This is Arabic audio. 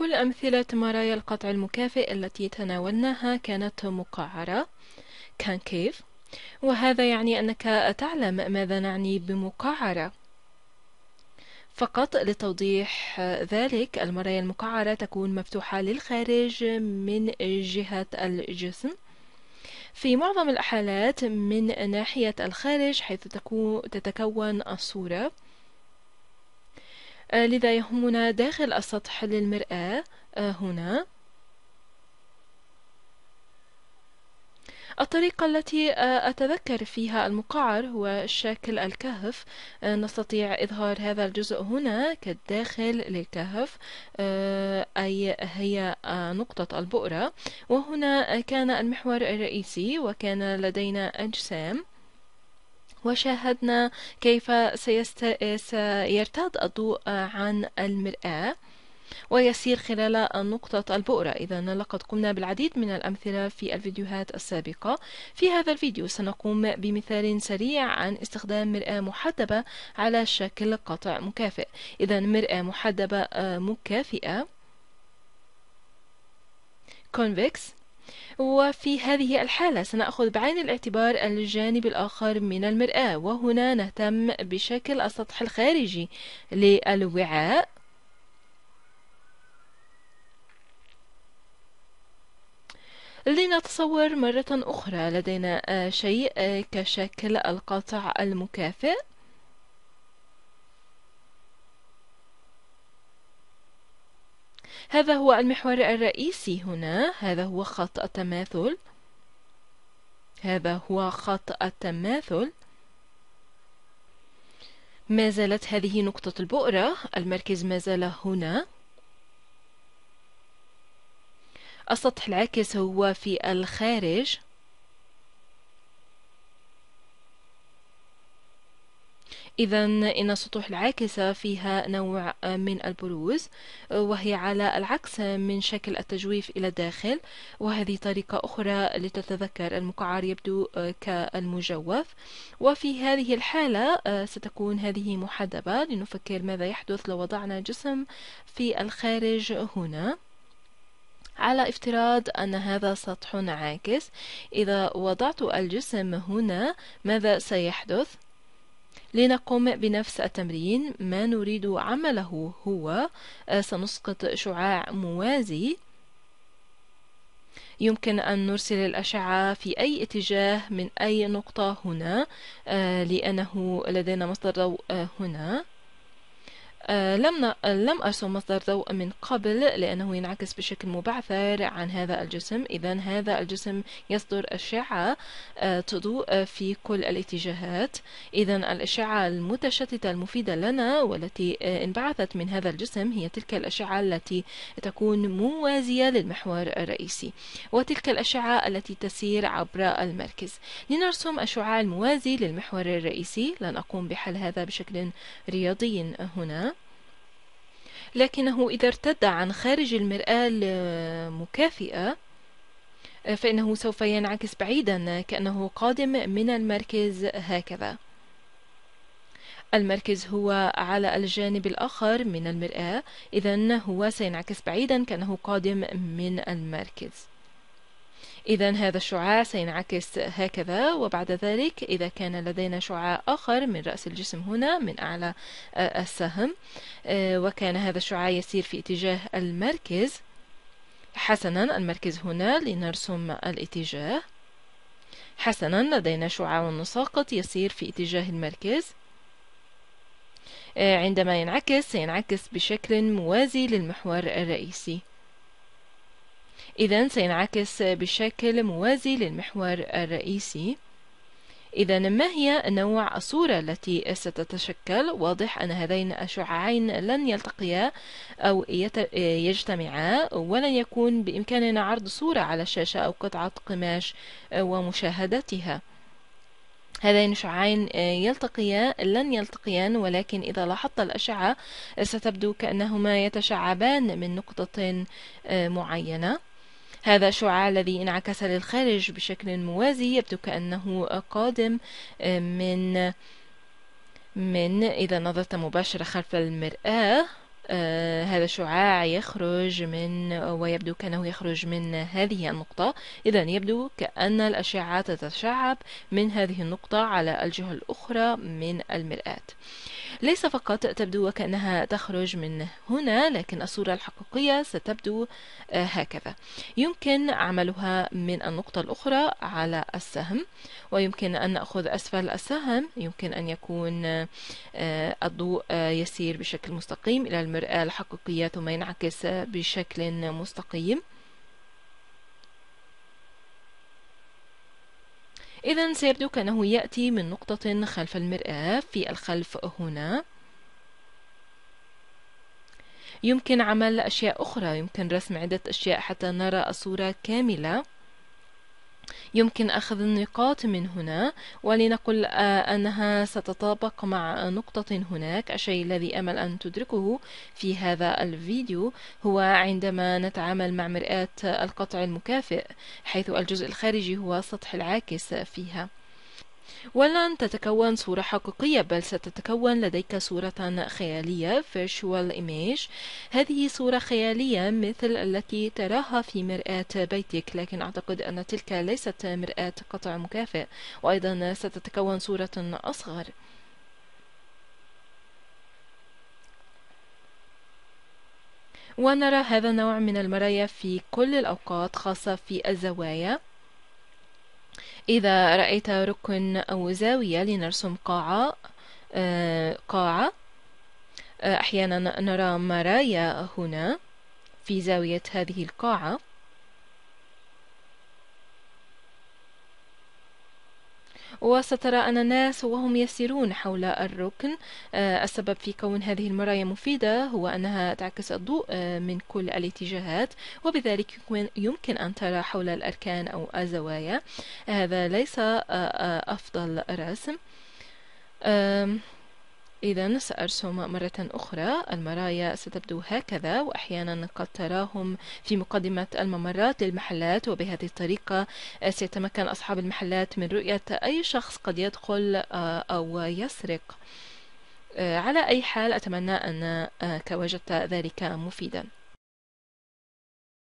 كل أمثلة مرايا القطع المكافئ التي تناولناها كانت مقعرة كان كيف؟ وهذا يعني أنك تعلم ماذا نعني بمقعرة فقط لتوضيح ذلك المرايا المقعرة تكون مفتوحة للخارج من جهة الجسم في معظم الحالات من ناحية الخارج حيث تكون تتكون الصورة آه، لذا يهمنا داخل السطح للمرآة آه، هنا الطريقة التي آه، أتذكر فيها المقعر هو شكل الكهف نستطيع إظهار هذا الجزء هنا كالداخل للكهف أي هي نقطة البؤرة وهنا كان المحور الرئيسي وكان لدينا أجسام وشاهدنا كيف سيرتاد الضوء عن المرآة ويسير خلال نقطة البؤرة إذا لقد قمنا بالعديد من الأمثلة في الفيديوهات السابقة في هذا الفيديو سنقوم بمثال سريع عن استخدام مرآة محدبة على شكل قطع مكافئ إذا مرآة محدبة آه، مكافئة convex وفي هذه الحالة سنأخذ بعين الاعتبار الجانب الآخر من المرآة وهنا نهتم بشكل السطح الخارجي للوعاء لنتصور مرة أخرى لدينا شيء كشكل القطع المكافئ هذا هو المحور الرئيسي هنا هذا هو خط التماثل هذا هو خط التماثل ما زالت هذه نقطة البؤرة المركز ما زال هنا السطح العاكس هو في الخارج إذا إن السطوح العاكسة فيها نوع من البروز وهي على العكس من شكل التجويف إلى الداخل وهذه طريقة أخرى لتتذكر المقعر يبدو كالمجوف وفي هذه الحالة ستكون هذه محدبة لنفكر ماذا يحدث لو وضعنا جسم في الخارج هنا على افتراض أن هذا سطح عاكس إذا وضعت الجسم هنا ماذا سيحدث؟ لنقم بنفس التمرين ما نريد عمله هو آه، سنسقط شعاع موازي يمكن أن نرسل الأشعة في أي اتجاه من أي نقطة هنا آه، لأنه لدينا مصدر ضوء آه، هنا آه، لم آه، لم أرسم مصدر ضوء من قبل لأنه ينعكس بشكل مبعثر عن هذا الجسم إذا هذا الجسم يصدر أشعة آه، تضوء في كل الاتجاهات إذا الأشعة المتشتتة المفيدة لنا والتي انبعثت من هذا الجسم هي تلك الأشعة التي تكون موازية للمحور الرئيسي وتلك الأشعة التي تسير عبر المركز لنرسم الشعاع الموازي للمحور الرئيسي لن أقوم بحل هذا بشكل رياضي هنا لكنه إذا ارتد عن خارج المرآة المكافئة فإنه سوف ينعكس بعيدا كأنه قادم من المركز هكذا المركز هو على الجانب الآخر من المرآة إذا هو سينعكس بعيدا كأنه قادم من المركز إذا هذا الشعاع سينعكس هكذا وبعد ذلك إذا كان لدينا شعاع آخر من رأس الجسم هنا من أعلى آه، السهم آه، وكان هذا الشعاع يسير في اتجاه المركز حسنا المركز هنا لنرسم الاتجاه حسنا لدينا شعاع ساقط يسير في اتجاه المركز آه، عندما ينعكس سينعكس بشكل موازي للمحور الرئيسي إذا سينعكس بشكل موازي للمحور الرئيسي إذا ما هي نوع الصورة التي ستتشكل؟ واضح أن هذين الشعاعين لن يلتقيا أو يجتمعا ولن يكون بإمكاننا عرض صورة على الشاشة أو قطعة قماش ومشاهدتها هذين الشعاعين يلتقيا لن يلتقيان ولكن إذا لاحظت الأشعة ستبدو كأنهما يتشعبان من نقطة آه، معينة هذا الشعاع الذي انعكس للخارج بشكل موازي يبدو كأنه قادم آه، من من إذا نظرت مباشرة خلف المرآة آه هذا شعاع يخرج من ويبدو كأنه يخرج من هذه النقطة إذا يبدو كأن الأشعة تتشعب من هذه النقطة على الجهة الأخرى من المرآة ليس فقط تبدو وكأنها تخرج من هنا لكن الصورة الحقيقية ستبدو آه، هكذا يمكن عملها من النقطة الأخرى على السهم ويمكن أن نأخذ أسفل السهم يمكن أن يكون آه، الضوء آه، يسير بشكل مستقيم إلى المرآة الحقيقية ثم ينعكس بشكل مستقيم إذا سيبدو كأنه يأتي من نقطة خلف المرآة في الخلف هنا يمكن عمل أشياء أخرى يمكن رسم عدة أشياء حتى نرى الصورة كاملة يمكن أخذ النقاط من هنا ولنقل آه، أنها ستتطابق مع نقطة هناك الشيء الذي أمل أن تدركه في هذا الفيديو هو عندما نتعامل مع مرآة القطع المكافئ حيث الجزء الخارجي هو السطح العاكس فيها ولن تتكون صورة حقيقية بل ستتكون لديك صورة خيالية virtual image هذه صورة خيالية مثل التي تراها في مرآة بيتك لكن أعتقد أن تلك ليست مرآة قطع مكافئ وأيضا ستتكون صورة أصغر ونرى هذا النوع من المرايا في كل الأوقات خاصة في الزوايا إذا رأيت ركن أو زاوية لنرسم قاعة آه، قاعة آه، أحيانا نرى مرايا هنا في زاوية هذه القاعة وسترى أن الناس وهم يسيرون حول الركن آه، السبب في كون هذه المرايا مفيدة هو أنها تعكس الضوء آه، من كل الاتجاهات وبذلك يمكن أن ترى حول الأركان أو الزوايا هذا ليس آه، أفضل رسم إذا سأرسم مرة أخرى المرايا ستبدو هكذا وأحيانا قد تراهم في مقدمة الممرات للمحلات وبهذه الطريقة سيتمكن أصحاب المحلات من رؤية أي شخص قد يدخل آه، أو يسرق آه، على أي حال أتمنى أن آه، وجدت ذلك مفيدا